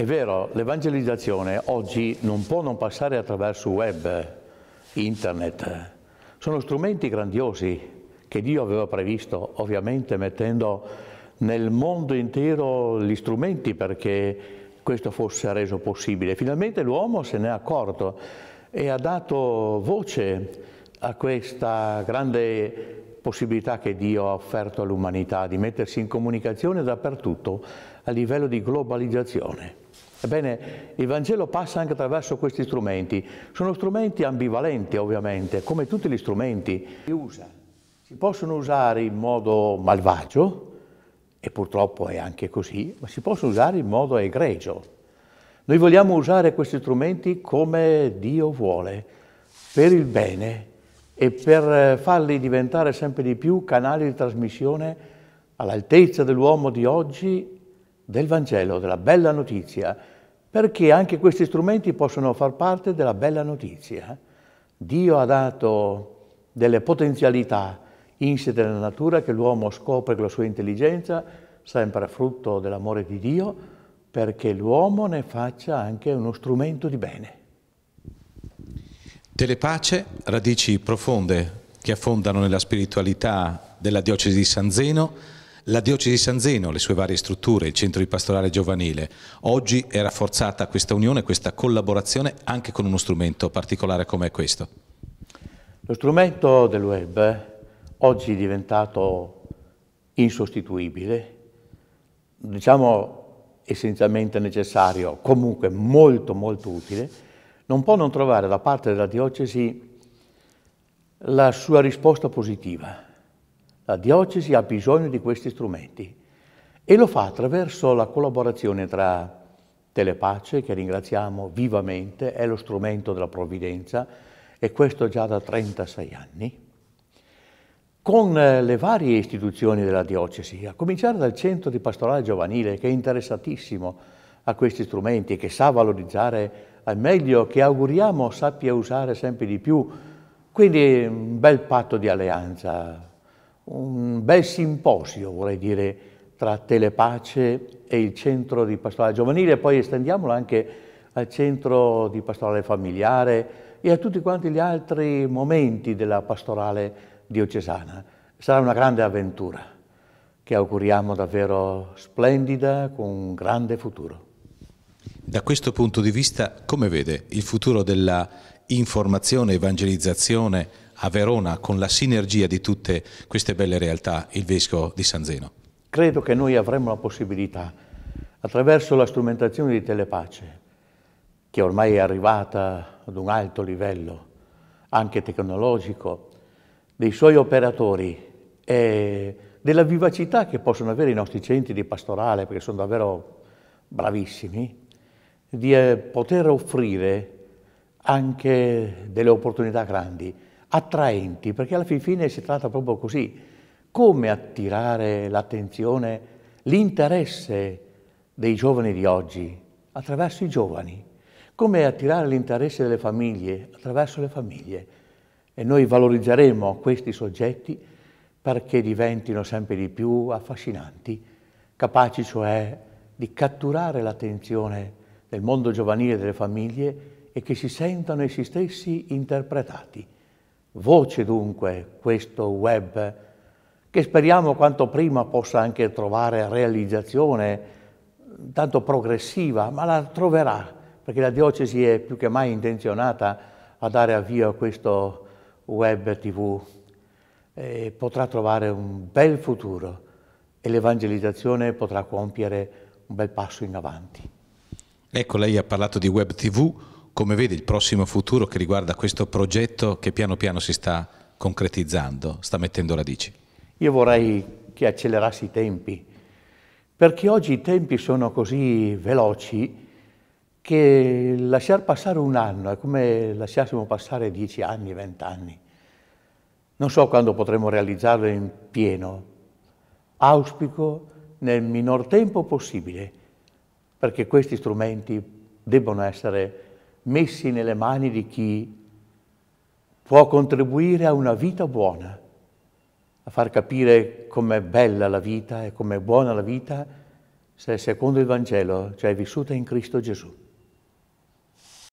È vero, l'evangelizzazione oggi non può non passare attraverso web, internet. Sono strumenti grandiosi che Dio aveva previsto, ovviamente mettendo nel mondo intero gli strumenti perché questo fosse reso possibile. Finalmente l'uomo se n'è accorto e ha dato voce a questa grande possibilità che Dio ha offerto all'umanità di mettersi in comunicazione dappertutto a livello di globalizzazione. Ebbene, il Vangelo passa anche attraverso questi strumenti. Sono strumenti ambivalenti, ovviamente, come tutti gli strumenti. Si, usa. si possono usare in modo malvagio, e purtroppo è anche così, ma si possono usare in modo egregio. Noi vogliamo usare questi strumenti come Dio vuole, per il bene e per eh, farli diventare sempre di più canali di trasmissione all'altezza dell'uomo di oggi, del Vangelo, della bella notizia, perché anche questi strumenti possono far parte della bella notizia. Dio ha dato delle potenzialità insite nella natura che l'uomo scopre con la sua intelligenza, sempre frutto dell'amore di Dio, perché l'uomo ne faccia anche uno strumento di bene. Telepace, radici profonde che affondano nella spiritualità della diocesi di San Zeno, la diocesi di San Zeno, le sue varie strutture, il centro di pastorale giovanile. Oggi è rafforzata questa unione, questa collaborazione anche con uno strumento particolare come questo. Lo strumento del web eh, oggi è diventato insostituibile, diciamo essenzialmente necessario, comunque molto molto utile, non può non trovare da parte della diocesi la sua risposta positiva. La diocesi ha bisogno di questi strumenti e lo fa attraverso la collaborazione tra Telepace, che ringraziamo vivamente, è lo strumento della provvidenza, e questo già da 36 anni, con eh, le varie istituzioni della diocesi, a cominciare dal centro di pastorale giovanile, che è interessatissimo a questi strumenti e che sa valorizzare al meglio, che auguriamo sappia usare sempre di più. Quindi un bel patto di alleanza, un bel simposio, vorrei dire, tra Telepace e il centro di pastorale giovanile, poi estendiamolo anche al centro di pastorale familiare e a tutti quanti gli altri momenti della pastorale diocesana. Sarà una grande avventura che auguriamo davvero splendida, con un grande futuro. Da questo punto di vista, come vede il futuro della informazione e evangelizzazione a Verona con la sinergia di tutte queste belle realtà, il Vescovo di San Zeno? Credo che noi avremo la possibilità, attraverso la strumentazione di Telepace, che ormai è arrivata ad un alto livello, anche tecnologico, dei suoi operatori e della vivacità che possono avere i nostri centri di pastorale, perché sono davvero bravissimi, di eh, poter offrire anche delle opportunità grandi, attraenti, perché alla fine si tratta proprio così, come attirare l'attenzione, l'interesse dei giovani di oggi attraverso i giovani, come attirare l'interesse delle famiglie attraverso le famiglie. E noi valorizzeremo questi soggetti perché diventino sempre di più affascinanti, capaci cioè di catturare l'attenzione del mondo giovanile e delle famiglie e che si sentano essi stessi interpretati. Voce dunque questo web che speriamo quanto prima possa anche trovare realizzazione tanto progressiva, ma la troverà perché la diocesi è più che mai intenzionata a dare avvio a questo web tv e potrà trovare un bel futuro e l'evangelizzazione potrà compiere un bel passo in avanti. Ecco, lei ha parlato di Web TV, come vede il prossimo futuro che riguarda questo progetto che piano piano si sta concretizzando, sta mettendo radici? Io vorrei che accelerassi i tempi, perché oggi i tempi sono così veloci che lasciar passare un anno è come lasciassimo passare dieci anni, vent'anni. Non so quando potremo realizzarlo in pieno. Auspico nel minor tempo possibile perché questi strumenti debbono essere messi nelle mani di chi può contribuire a una vita buona, a far capire com'è bella la vita e com'è buona la vita se secondo il Vangelo, cioè vissuta in Cristo Gesù.